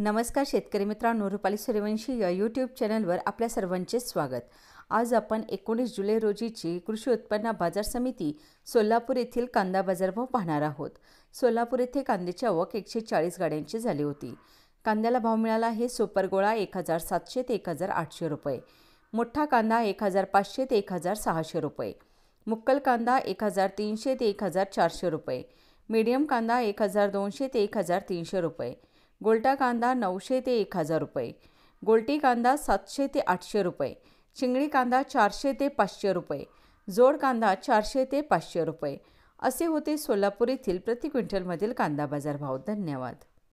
नमस्कार शेतकरी मित्रांनो रुपाली सूर्यवंशी या यूट्यूब चॅनलवर आपल्या सर्वांचे स्वागत आज आपण एकोणीस जुलै रोजीची कृषी उत्पन्न बाजार समिती सोलापूर येथील कांदा बाजारभाव पाहणार आहोत सोलापूर येथे कांद्याची आवक एकशे चाळीस गाड्यांची झाली होती कांद्याला भाव मिळाला आहे सुपर गोळा एक हजार सातशे ते एक हजार आठशे रुपये मोठा कांदा एक हजार पाचशे ते एक हजार सहाशे रुपये मुक्कल कांदा एक हजार तीनशे ते एक हजार चारशे रुपये मीडियम कांदा एक हजार दोनशे ते एक हजार तीनशे रुपये गोलटा कांदा नऊशे ते एक हजार रुपये गोलटी कांदा सातशे ते आठशे रुपये चिंगळी कांदा चारशे ते पाचशे रुपये जोड कांदा चारशे ते पाचशे रुपये असे होते सोलापूर येथील प्रति क्विंटलमधील कांदा बाजारभाव धन्यवाद